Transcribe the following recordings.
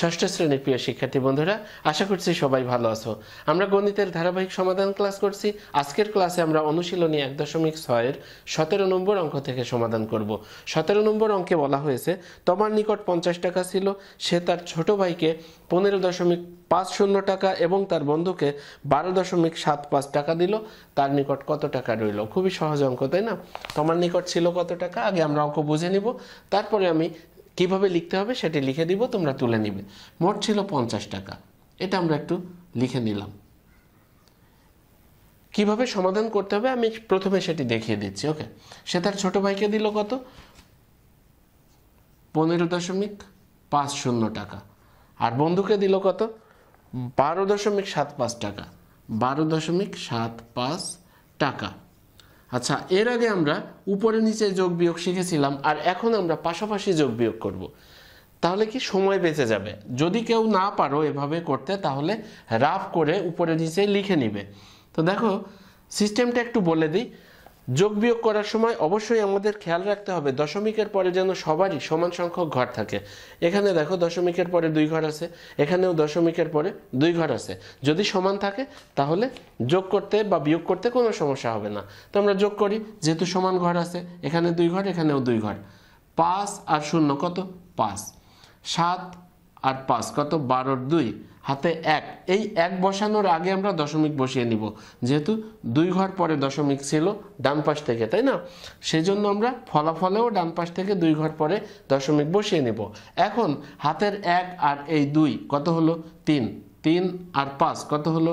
ষষ্ঠ শ্রেণীর প্রিয় শিক্ষার্থী বন্ধুরা আশা করছি সবাই ভালো আছো আমরা গণিতের ধারাবাহিক সমাধান ক্লাস করছি আজকের ক্লাসে আমরা অনুশীলনী এক দশমিক ছয়ের সতেরো নম্বর অঙ্ক থেকে সমাধান করব সতেরো নম্বর অঙ্কে বলা হয়েছে তোমার নিকট পঞ্চাশ টাকা ছিল সে তার ছোট ভাইকে পনেরো দশমিক পাঁচ শূন্য টাকা এবং তার বন্ধুকে বারো দশমিক সাত পাঁচ টাকা দিল তার নিকট কত টাকা রইল খুবই সহজ অঙ্ক তাই না তোমার নিকট ছিল কত টাকা আগে আমরা অঙ্ক বুঝে নিব তারপরে আমি কিভাবে লিখতে হবে সেটি লিখে দিব তোমরা তুলে নিবে মোট ছিল পঞ্চাশ টাকা এটা আমরা একটু লিখে নিলাম কিভাবে সমাধান করতে হবে আমি প্রথমে সেটি দেখিয়ে দিচ্ছি ওকে সে তার ছোটো ভাইকে দিল কত পনেরো দশমিক পাঁচ শূন্য টাকা আর বন্ধুকে দিল কত বারো দশমিক সাত পাঁচ টাকা বারো দশমিক সাত পাঁচ টাকা আচ্ছা এর আগে আমরা উপরে নিচে যোগ বিয়োগ শিখেছিলাম আর এখন আমরা পাশাপাশি যোগ বিয়োগ করব। তাহলে কি সময় বেঁচে যাবে যদি কেউ না পারো এভাবে করতে তাহলে রাফ করে উপরে নিচে লিখে নিবে তো দেখো সিস্টেমটা একটু বলে দিই যোগ বিয়োগ করার সময় অবশ্যই আমাদের খেয়াল রাখতে হবে দশমিকের পরে যেন সবারই সমান সংখ্যক ঘর থাকে এখানে দেখো দশমিকের পরে দুই ঘর আছে এখানেও দশমিকের পরে দুই ঘর আছে যদি সমান থাকে তাহলে যোগ করতে বা বিয়োগ করতে কোনো সমস্যা হবে না তো আমরা যোগ করি যেহেতু সমান ঘর আছে এখানে দুই ঘর এখানেও দুই ঘর পাঁচ আর শূন্য কত পাঁচ সাত আর পাঁচ কত বারোর দুই হাতে এক এই এক বসানোর আগে আমরা দশমিক বসিয়ে নিব যেহেতু দুই ঘর পরে দশমিক ছিল ডান পাশ থেকে তাই না সেজন্য আমরা ফলাফলেও ডান পাশ থেকে দুই ঘর পরে দশমিক বসিয়ে নিব এখন হাতের এক আর এই দুই কত হলো তিন তিন আর পাঁচ কত হলো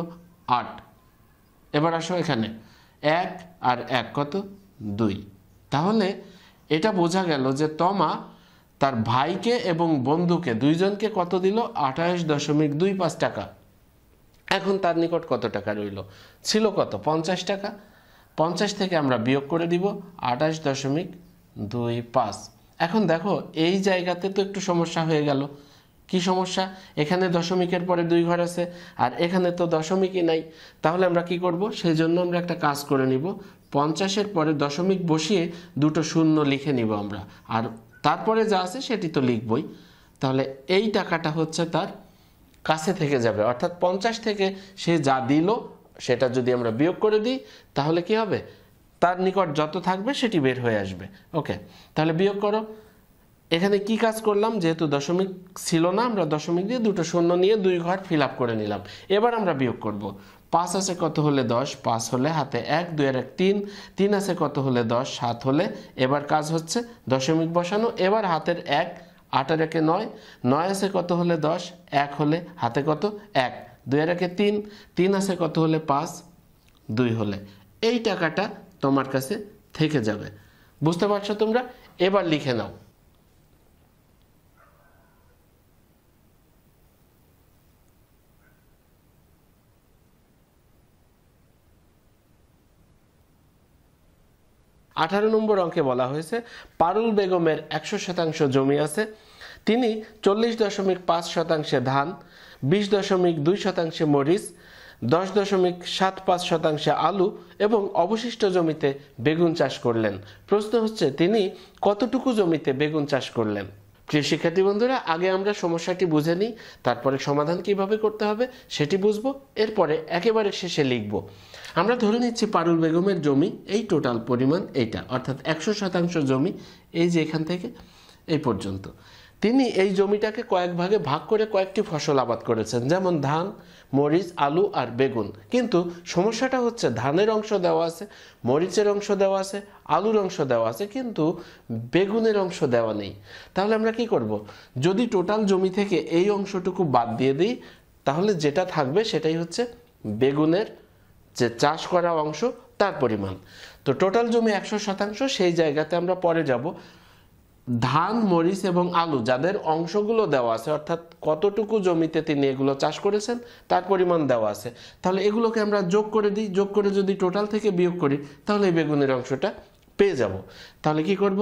আট এবার আসো এখানে এক আর এক কত দুই তাহলে এটা বোঝা গেল যে তমা তার ভাইকে এবং বন্ধুকে দুইজনকে কত দিল আঠাশ দশমিক দুই পাঁচ টাকা এখন তার নিকট কত টাকা রইল ছিল কত পঞ্চাশ টাকা পঞ্চাশ থেকে আমরা বিয়োগ করে দিব আঠাশ দশমিক দুই পাঁচ এখন দেখো এই জায়গাতে তো একটু সমস্যা হয়ে গেল কি সমস্যা এখানে দশমিকের পরে দুই ঘর আছে আর এখানে তো দশমিকই নাই তাহলে আমরা কি করব সেই জন্য আমরা একটা কাজ করে নিব পঞ্চাশের পরে দশমিক বসিয়ে দুটো শূন্য লিখে নিব আমরা আর তারপরে যা আছে সেটি তো লিখবই তাহলে এই টাকাটা হচ্ছে তার কাছে থেকে যাবে অর্থাৎ পঞ্চাশ থেকে সে যা দিল সেটা যদি আমরা বিয়োগ করে দিই তাহলে কি হবে তার নিকট যত থাকবে সেটি বের হয়ে আসবে ওকে তাহলে বিয়োগ করো এখানে কি কাজ করলাম যেহেতু দশমিক ছিল না আমরা দশমিক দিয়ে দুটো শূন্য নিয়ে দুই ঘর ফিল করে নিলাম এবার আমরা বিয়োগ করব পাঁচ আছে কত হলে দশ পাঁচ হলে হাতে এক দুই আর এক তিন তিন আছে কত হলে দশ সাত হলে এবার কাজ হচ্ছে দশমিক বসানো এবার হাতের এক আটের একে নয় নয় আছে কত হলে দশ এক হলে হাতে কত এক দুই আর একে তিন তিন আছে কত হলে পাঁচ দুই হলে এই টাকাটা তোমার কাছে থেকে যাবে বুঝতে পারছো তোমরা এবার লিখে নাও আঠারো নম্বর অঙ্কে বলা হয়েছে পারুল বেগমের একশো শতাংশ জমি আছে তিনি চল্লিশ দশমিক পাঁচ শতাংশে ধান বিশ দশমিক দুই শতাংশে মরিচ দশ দশমিক সাত পাঁচ শতাংশে আলু এবং অবশিষ্ট জমিতে বেগুন চাষ করলেন প্রশ্ন হচ্ছে তিনি কতটুকু জমিতে বেগুন চাষ করলেন প্রিয় শিক্ষার্থী বন্ধুরা আগে আমরা সমস্যাটি বুঝে নিই তারপরে সমাধান কিভাবে করতে হবে সেটি বুঝবো এরপরে একেবারে শেষে লিখব আমরা ধরে নিচ্ছি পারুল বেগমের জমি এই টোটাল পরিমাণ এইটা অর্থাৎ একশো শতাংশ জমি এই যে এখান থেকে এই পর্যন্ত তিনি এই জমিটাকে কয়েক ভাগে ভাগ করে কয়েকটি ফসল আবাদ করেছেন যেমন ধান মরিচ আলু আর বেগুন কিন্তু সমস্যাটা হচ্ছে ধানের অংশ দেওয়া আছে মরিচের অংশ দেওয়া আছে আলুর অংশ দেওয়া আছে কিন্তু বেগুনের অংশ দেওয়া নেই তাহলে আমরা কি করব। যদি টোটাল জমি থেকে এই অংশটুকু বাদ দিয়ে দিই তাহলে যেটা থাকবে সেটাই হচ্ছে বেগুনের যে চাষ করা অংশ তার পরিমাণ তো টোটাল জমি একশো শতাংশ সেই জায়গাতে আমরা পরে যাব ধান মরিচ এবং আলু যাদের অংশগুলো দেওয়া আছে অর্থাৎ কতটুকু জমিতে তিনি এগুলো চাষ করেছেন তার পরিমাণ দেওয়া আছে তাহলে এগুলোকে আমরা যোগ করে দিই যোগ করে যদি টোটাল থেকে বিয়োগ করি তাহলে এই বেগুনের অংশটা পেয়ে যাব তাহলে কি করব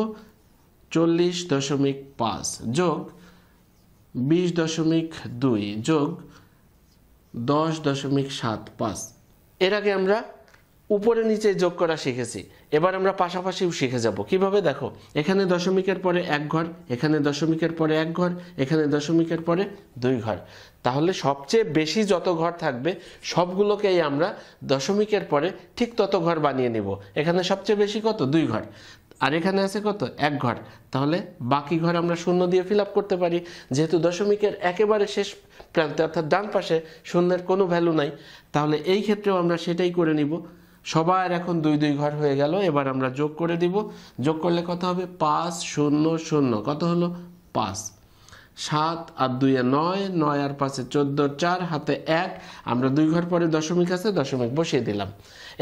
চল্লিশ দশমিক পাঁচ যোগ বিশ দশমিক দুই যোগ দশ দশমিক সাত পাঁচ এর আগে আমরা উপরে নিচে যোগ করা শিখেছি এবার আমরা পাশাপাশিও শিখে যাব কিভাবে দেখো এখানে দশমিকের পরে এক ঘর এখানে দশমিকের পরে এক ঘর এখানে দশমিকের পরে দুই ঘর তাহলে সবচেয়ে বেশি যত ঘর থাকবে সবগুলোকেই আমরা দশমিকের পরে ঠিক তত ঘর বানিয়ে নেব এখানে সবচেয়ে বেশি কত দুই ঘর আর এখানে আছে কত এক ঘর তাহলে বাকি ঘর আমরা শূন্য দিয়ে ফিল করতে পারি যেহেতু দশমিকের একেবারে শেষ প্রান্তে অর্থাৎ ডান পাশে শূন্যের কোনো ভ্যালু নাই তাহলে এই ক্ষেত্রেও আমরা সেটাই করে নিব সবার এখন দুই দুই ঘর হয়ে গেল এবার আমরা যোগ করে দিব যোগ করলে কত হবে পাঁচ শূন্য শূন্য কত হলো পাঁচ সাত আর দুই আর নয় নয় আর পাঁচে চোদ্দ চার হাতে এক আমরা দুই ঘর পরে দশমিক আছে দশমিক বসিয়ে দিলাম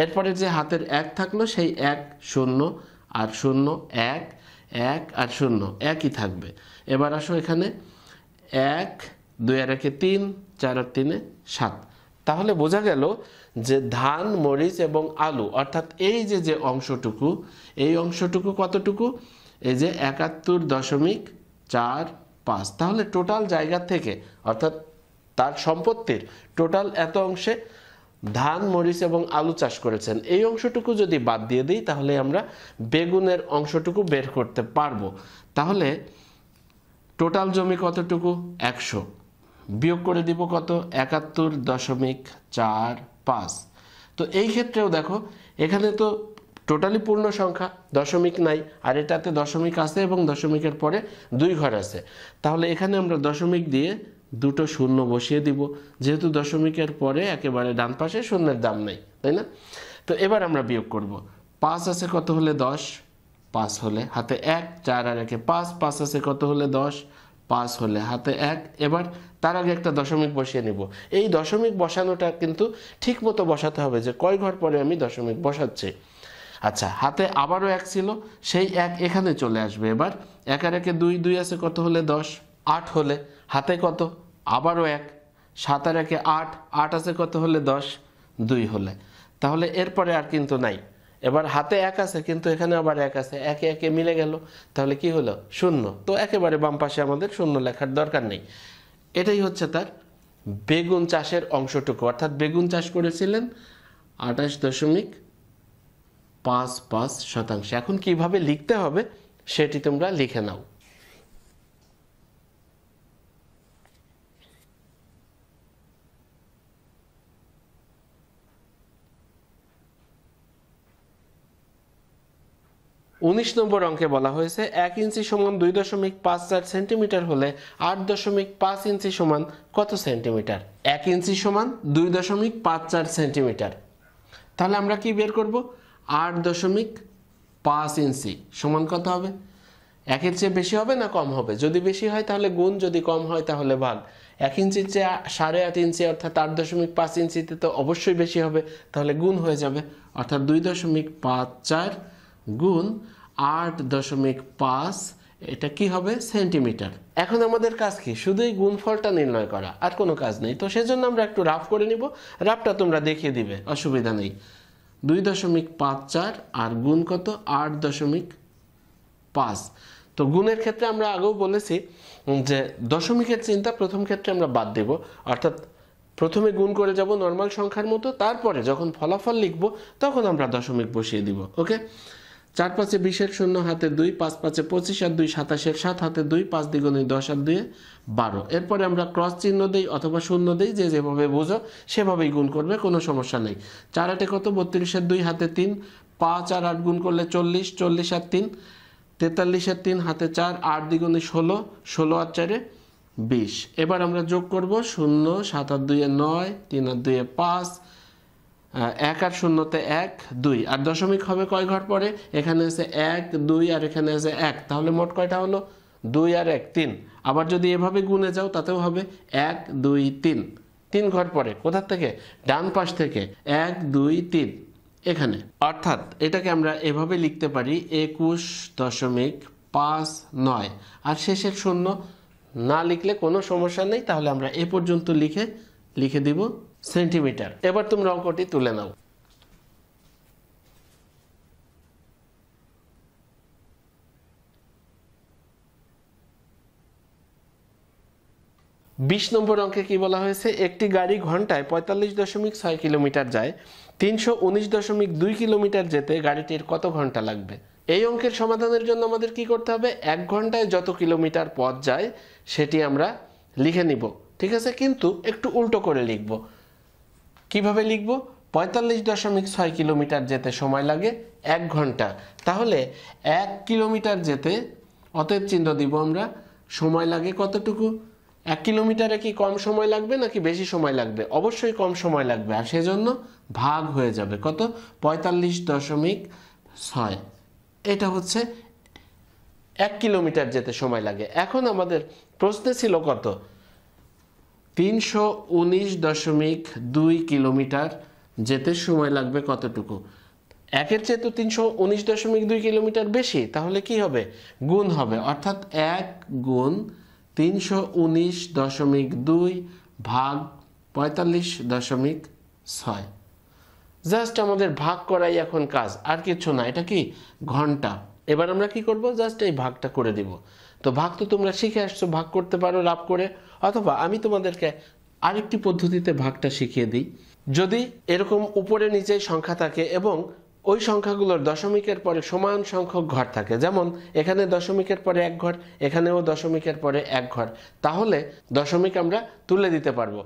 এরপরে যে হাতের এক থাকলো সেই এক শূন্য আর শূন্য এক এক আর শূন্য একই থাকবে এবার আসো এখানে এক দুই আর একে তিন চার আর তিনে সাত তাহলে বোঝা গেল যে ধান মরিচ এবং আলু অর্থাৎ এই যে যে অংশটুকু এই অংশটুকু কতটুকু এই যে একাত্তর দশমিক চার পাঁচ তাহলে টোটাল জায়গা থেকে অর্থাৎ তার সম্পত্তির টোটাল এত অংশে ধান মরিচ এবং আলু চাষ করেছেন এই অংশটুকু যদি বাদ দিয়ে দিই তাহলে আমরা বেগুনের অংশটুকু বের করতে পারবো তাহলে টোটাল জমি কতটুকু একশো বিয়োগ করে দিব কত একাত্তর দশমিক চার পাঁচ তো এই ক্ষেত্রেও দেখো এখানে তো টোটালি পূর্ণ সংখ্যা দশমিক নাই আর এটাতে দশমিক আছে এবং দশমিকের পরে দুই ঘর আছে তাহলে এখানে আমরা দশমিক দিয়ে দুটো শূন্য বসিয়ে দিব যেহেতু দশমিকের পরে একেবারে ডান পাশে শূন্যের দাম নেই তাই না তো এবার আমরা বিয়োগ করব পাঁচ আছে কত হলে দশ পাঁচ হলে হাতে এক চার আর একে পাঁচ পাঁচ আছে কত হলে দশ পাঁচ হলে হাতে এক এবার তার আগে একটা দশমিক বসিয়ে নিব এই দশমিক বসানোটা কিন্তু ঠিক মতো বসাতে হবে যে কয় ঘর পরে আমি দশমিক বসাচ্ছি আচ্ছা হাতে আবারও এক ছিল সেই এক এখানে চলে আসবে এবার এক আর একে দুই দুই আছে কত হলে দশ আট হলে হাতে কত আবারও এক সাত আর একে আট আট আছে কত হলে দশ দুই হলে তাহলে এরপরে আর কিন্তু নাই এবার হাতে এক আছে কিন্তু এখানে আবার এক আছে একে একে মিলে গেল তাহলে কি হলো শূন্য তো একেবারে বাম পাশে আমাদের শূন্য লেখার দরকার নেই এটাই হচ্ছে তার বেগুন চাষের অংশটুকু অর্থাৎ বেগুন চাষ করেছিলেন আঠাশ দশমিক পাঁচ পাঁচ শতাংশ এখন কিভাবে লিখতে হবে সেটি তোমরা লিখে নাও উনিশ নম্বর অঙ্কে বলা হয়েছে এক ইঞ্চি সমান দুই দশমিক পাঁচ চার সেন্টিমিটার হলে আট দশমিক পাঁচ ইঞ্চি সমান কত সেন্টিমিটার এক ইঞ্চি সমান দুই দশমিক পাঁচ চার সেন্টিমিটার তাহলে আমরা কি বের করব আট দশমিক পাঁচ ইঞ্চি সমান কত হবে একের চেয়ে বেশি হবে না কম হবে যদি বেশি হয় তাহলে গুণ যদি কম হয় তাহলে ভাল এক ইঞ্চির চেয়ে সাড়ে আট ইঞ্চি অর্থাৎ আট দশমিক পাঁচ ইঞ্চিতে তো অবশ্যই বেশি হবে তাহলে গুণ হয়ে যাবে অর্থাৎ দুই দশমিক পাঁচ চার গুণ আট দশমিক পাঁচ এটা কি হবে সেন্টিমিটার এখন আমাদের কাজ কি শুধু এই গুণফলটা নির্ণয় করা আর কোনো কাজ নেই তো সেজন্য আমরা একটু রাফ করে নিব রাফটা তোমরা দেখিয়ে দিবে অসুবিধা নেই দুই দশমিক পাঁচ চার আর গুণ কত আট দশমিক পাঁচ তো গুণের ক্ষেত্রে আমরা আগেও বলেছি যে দশমিকের চিন্তা প্রথম ক্ষেত্রে আমরা বাদ দেব অর্থাৎ প্রথমে গুণ করে যাব নর্মাল সংখ্যার মতো তারপরে যখন ফলাফল লিখব তখন আমরা দশমিক বসিয়ে দিব ওকে চার পাঁচে বিশের শূন্য হাতে দুই পাঁচ পাঁচে পঁচিশ আর দুই সাতাশের সাত হাতে দুই পাঁচ দ্বিগুণে দশ আর দুয়ে বারো এরপরে আমরা ক্রস চিহ্ন দিই অথবা শূন্য দিই যে যেভাবে বোঝো সেভাবেই গুণ করবে কোনো সমস্যা নেই চার আটে কত বত্রিশের দুই হাতে তিন পাঁচ আর আট গুণ করলে চল্লিশ চল্লিশ আর তিন তেতাল্লিশের তিন হাতে চার আট দ্বিগুণে ষোলো ষোলো আর চারে বিশ এবার আমরা যোগ করব শূন্য সাত আর দুয়ে নয় তিন আর দুয়ে পাঁচ এক আর শূন্যতে এক দুই আর দশমিক হবে কয় ঘর পরে এখানে আছে এক দুই আর এখানে আছে এক তাহলে মোট কয়টা হলো দুই আর এক তিন আবার যদি এভাবে গুনে যাও তাতেও হবে এক দুই তিন তিন ঘর পরে কোথার থেকে ডান পাশ থেকে এক দুই তিন এখানে অর্থাৎ এটাকে আমরা এভাবে লিখতে পারি একুশ দশমিক পাঁচ নয় আর শেষের শূন্য না লিখলে কোনো সমস্যা নেই তাহলে আমরা এ পর্যন্ত লিখে লিখে দিব সেন্টিমিটার এবার তুমি অঙ্কটি তুলে নাও বিশ নম্বর অঙ্কে কি বলা হয়েছে একটি গাড়ি ঘন্টায় পঁয়তাল্লিশ দশমিক ছয় কিলোমিটার যায় তিনশো উনিশ দশমিক দুই কিলোমিটার যেতে গাড়িটির কত ঘন্টা লাগবে এই অঙ্কের সমাধানের জন্য আমাদের কি করতে হবে এক ঘন্টায় যত কিলোমিটার পথ যায় সেটি আমরা লিখে নিব ঠিক আছে কিন্তু একটু উল্টো করে লিখব কিভাবে লিখব পঁয়তাল্লিশ দশমিক ছয় কিলোমিটার যেতে সময় লাগে এক ঘন্টা তাহলে এক কিলোমিটার যেতে অতএব চিহ্ন দিব আমরা সময় লাগে কতটুকু এক কিলোমিটারে কি কম সময় লাগবে নাকি বেশি সময় লাগবে অবশ্যই কম সময় লাগবে আর সেজন্য ভাগ হয়ে যাবে কত পঁয়তাল্লিশ দশমিক ছয় এটা হচ্ছে এক কিলোমিটার যেতে সময় লাগে এখন আমাদের প্রশ্নে ছিল কত তিনশো উনিশ দশমিক দুই কিলোমিটার যেতে সময় লাগবে কতটুকু একের চেয়ে তো তিনশো উনিশ দশমিক দুই কিলোমিটার বেশি তাহলে কি হবে গুণ হবে অর্থাৎ এক গুণ তিনশো উনিশ দশমিক দুই ভাগ পঁয়তাল্লিশ দশমিক ছয় জাস্ট আমাদের ভাগ করাই এখন কাজ আর কিছু না এটা কি ঘন্টা এবার আমরা কি করব জাস্ট এই ভাগটা করে দিব তো ভাগ তো তোমরা শিখে আসছো ভাগ করতে পারো লাভ করে অথবা আমি তোমাদেরকে আরেকটি পদ্ধতিতে ভাগটা শিখিয়ে দিই যদি এরকম উপরে নিচে সংখ্যা থাকে এবং ওই সংখ্যাগুলোর দশমিকের পরে সমান সংখ্যক ঘর থাকে যেমন এখানে দশমিকের পরে এক ঘর এখানেও দশমিকের পরে এক ঘর তাহলে দশমিক আমরা তুলে দিতে পারবো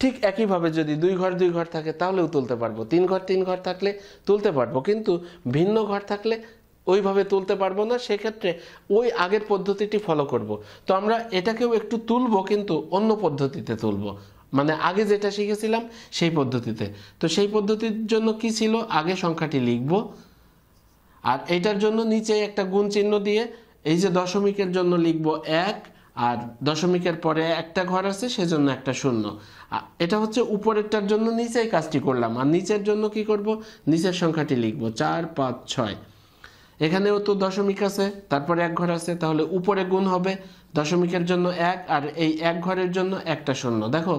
ঠিক একইভাবে যদি দুই ঘর দুই ঘর থাকে তাহলেও তুলতে পারবো তিন ঘর তিন ঘর থাকলে তুলতে পারবো কিন্তু ভিন্ন ঘর থাকলে ওইভাবে তুলতে পারবো না সেক্ষেত্রে ওই আগের পদ্ধতিটি ফলো করব। তো আমরা এটাকেও একটু তুলব কিন্তু অন্য পদ্ধতিতে তুলব মানে আগে যেটা শিখেছিলাম সেই পদ্ধতিতে তো সেই পদ্ধতির জন্য কি ছিল আগে সংখ্যাটি লিখব আর এটার জন্য নিচে একটা গুণ চিহ্ন দিয়ে এই যে দশমিকের জন্য লিখব এক আর দশমিকের পরে একটা ঘর আছে সেজন্য একটা শূন্য এটা হচ্ছে উপরেরটার জন্য নিচেই কাজটি করলাম আর নিচের জন্য কি করব নিচের সংখ্যাটি লিখব চার পাঁচ ছয় এখানেও তো দশমিক আছে তারপরে এক ঘর আছে তাহলে উপরে গুণ হবে দশমিকের জন্য এক আর এই এক ঘরের জন্য একটা শূন্য দেখো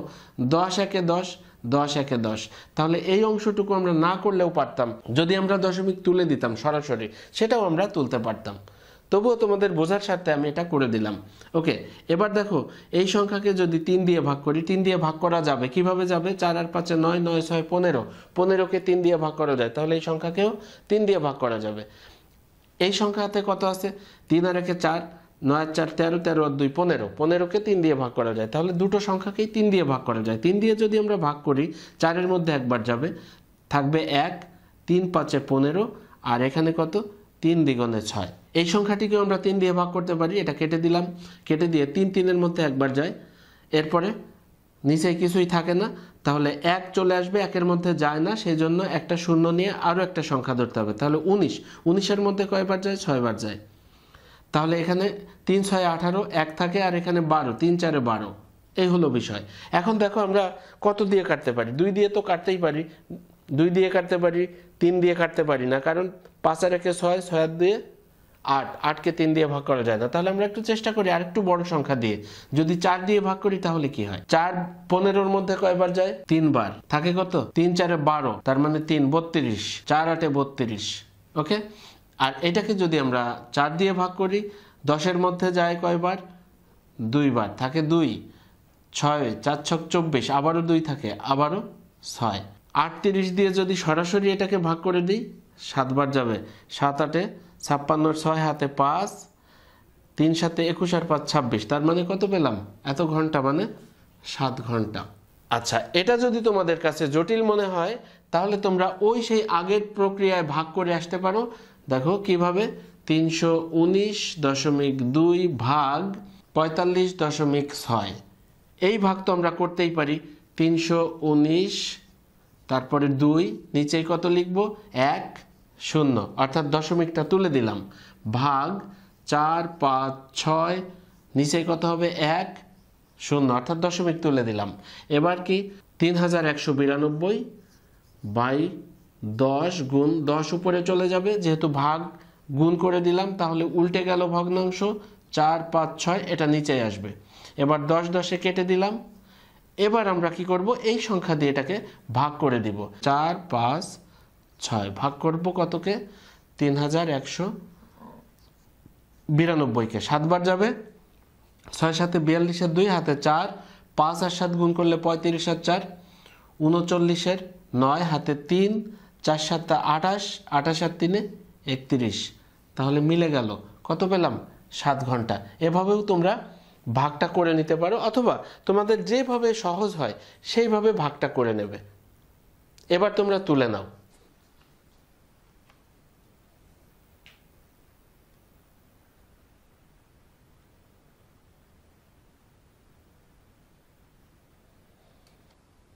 দশ একে দশ দশ একে দশ তাহলে এই অংশটুকু আমরা না করলেও পারতাম যদি আমরা দশমিক তুলে দিতাম সরাসরি সেটাও আমরা তুলতে পারতাম তবুও তোমাদের বোঝার স্বার্থে আমি এটা করে দিলাম ওকে এবার দেখো এই সংখ্যাকে যদি তিন দিয়ে ভাগ করি তিন দিয়ে ভাগ করা যাবে কিভাবে যাবে চার আর পাঁচে নয় নয় ছয় পনেরো পনেরোকে তিন দিয়ে ভাগ করা যায় তাহলে এই সংখ্যাকেও তিন দিয়ে ভাগ করা যাবে এই সংখ্যা হাতে কত আছে তিন আর একে চার নয় চার তেরো তেরো আর দুই পনেরো পনেরোকে তিন দিয়ে ভাগ করা যায় তাহলে দুটো সংখ্যাকেই তিন দিয়ে ভাগ করা যায় তিন দিয়ে যদি আমরা ভাগ করি চারের মধ্যে একবার যাবে থাকবে এক তিন পাঁচে পনেরো আর এখানে কত তিন দ্বিগুণে ছয় এই সংখ্যাটিকে আমরা তিন দিয়ে ভাগ করতে পারি এটা কেটে দিলাম কেটে দিয়ে তিন তিনের মধ্যে একবার যায় এরপরে নিচে কিছুই থাকে না তাহলে এক চলে আসবে একের মধ্যে যায় না সেই জন্য একটা শূন্য নিয়ে আরও একটা সংখ্যা ধরতে হবে তাহলে উনিশ উনিশের মধ্যে কয়বার যায় ছয়বার যায় তাহলে এখানে তিন ছয় আঠারো এক থাকে আর এখানে বারো তিন চারে বারো এই হলো বিষয় এখন দেখো আমরা কত দিয়ে কাটতে পারি দুই দিয়ে তো কাটতেই পারি দুই দিয়ে কাটতে পারি তিন দিয়ে কাটতে পারি না কারণ পাঁচ আর একে ছয় ছয় দিয়ে আট আটকে তিন দিয়ে ভাগ করা যায় না তাহলে আমরা একটু চেষ্টা করি আর একটু বড় সংখ্যা দিয়ে যদি চার দিয়ে ভাগ করি তাহলে কি হয় চার পনেরোর মধ্যে কয়বার যায় তিনবার থাকে কত তিন চারে বারো তার মানে তিন বত্রিশ চার আটে বত্রিশ ওকে আর এটাকে যদি আমরা চার দিয়ে ভাগ করি দশের মধ্যে যায় কয়বার দুইবার থাকে দুই ছয় চার ছক চব্বিশ আবারও দুই থাকে আবারও ছয় আটত্রিশ দিয়ে যদি সরাসরি এটাকে ভাগ করে দিই সাতবার যাবে সাত আটে ছাপ্পান্ন ছয় হাতে পাঁচ তিন সাথে একুশ আর পাঁচ ছাব্বিশ তার মানে কত পেলাম এত ঘন্টা মানে সাত ঘন্টা আচ্ছা এটা যদি তোমাদের কাছে জটিল মনে হয় তাহলে তোমরা ওই সেই আগের প্রক্রিয়ায় ভাগ করে আসতে পারো দেখো কিভাবে তিনশো উনিশ দশমিক দুই ভাগ পঁয়তাল্লিশ দশমিক ছয় এই ভাগ তো আমরা করতেই পারি তিনশো উনিশ তারপরে দুই নিচেই কত লিখব এক শূন্য অর্থাৎ দশমিকটা তুলে দিলাম ভাগ চার পাঁচ ছয় নিচে কত হবে এক শূন্য অর্থাৎ দশমিক তুলে দিলাম এবার কি তিন হাজার একশো বিরানব্বই বাই দশ গুণ দশ উপরে চলে যাবে যেহেতু ভাগ গুণ করে দিলাম তাহলে উল্টে গেল ভগ্নাংশ চার পাঁচ ছয় এটা নিচে আসবে এবার দশ দশে কেটে দিলাম এবার আমরা কি করব এই সংখ্যা দিয়ে এটাকে ভাগ করে দিব চার পাঁচ ছয় ভাগ করব কতকে তিন হাজার একশো বিরানব্বইকে সাতবার যাবে ছয় সাথে বিয়াল্লিশের দুই হাতে চার পাঁচ আর সাত গুণ করলে পঁয়ত্রিশ আর চার উনচল্লিশের নয় হাতে তিন চার সাতটা আঠাশ আঠাশ আর তিনে একত্রিশ তাহলে মিলে গেল কত পেলাম সাত ঘন্টা এভাবেও তোমরা ভাগটা করে নিতে পারো অথবা তোমাদের যেভাবে সহজ হয় সেইভাবে ভাগটা করে নেবে এবার তোমরা তুলে নাও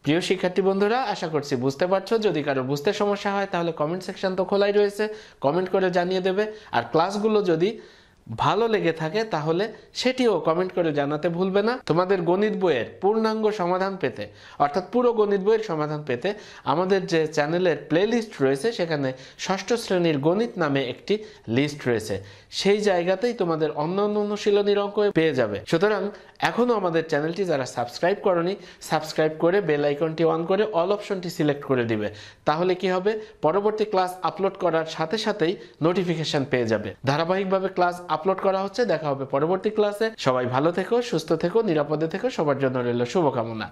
প্রিয় শিক্ষার্থী বন্ধুরা আশা করছি বুঝতে পারছো যদি কারো বুঝতে সমস্যা হয় তাহলে কমেন্ট সেকশন তো খোলাই রয়েছে কমেন্ট করে জানিয়ে দেবে আর ক্লাসগুলো যদি ভালো লেগে থাকে তাহলে সেটিও কমেন্ট করে জানাতে ভুলবে না তোমাদের গণিত বইয়ের পূর্ণাঙ্গ সমাধান পেতে অর্থাৎ পুরো গণিত বইয়ের সমাধান পেতে আমাদের যে চ্যানেলের প্লে লিস্ট রয়েছে সেখানে ষষ্ঠ শ্রেণীর গণিত নামে একটি লিস্ট রয়েছে সেই জায়গাতেই তোমাদের অন্য অন্য অনুশীলনীর অঙ্ক পেয়ে যাবে সুতরাং এখনও আমাদের চ্যানেলটি যারা সাবস্ক্রাইব করনি সাবস্ক্রাইব করে বেল আইকনটি অন করে অল অপশনটি সিলেক্ট করে দিবে তাহলে কি হবে পরবর্তী ক্লাস আপলোড করার সাথে সাথেই নোটিফিকেশন পেয়ে যাবে ধারাবাহিকভাবে ক্লাস আপলোড করা হচ্ছে দেখা হবে পরবর্তী ক্লাসে সবাই ভালো থেকো সুস্থ থেকো নিরাপদে থেকো সবার জন্য রইল শুভকামনা